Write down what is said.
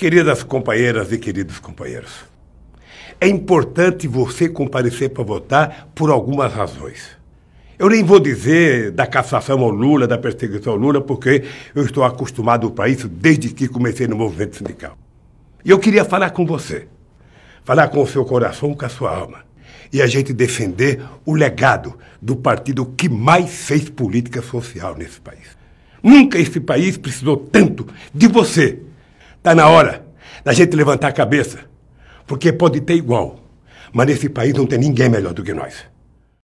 Queridas companheiras e queridos companheiros, é importante você comparecer para votar por algumas razões. Eu nem vou dizer da cassação ao Lula, da perseguição ao Lula, porque eu estou acostumado para isso desde que comecei no movimento sindical. E eu queria falar com você, falar com o seu coração, com a sua alma, e a gente defender o legado do partido que mais fez política social nesse país. Nunca esse país precisou tanto de você Está na hora da gente levantar a cabeça, porque pode ter igual, mas nesse país não tem ninguém melhor do que nós.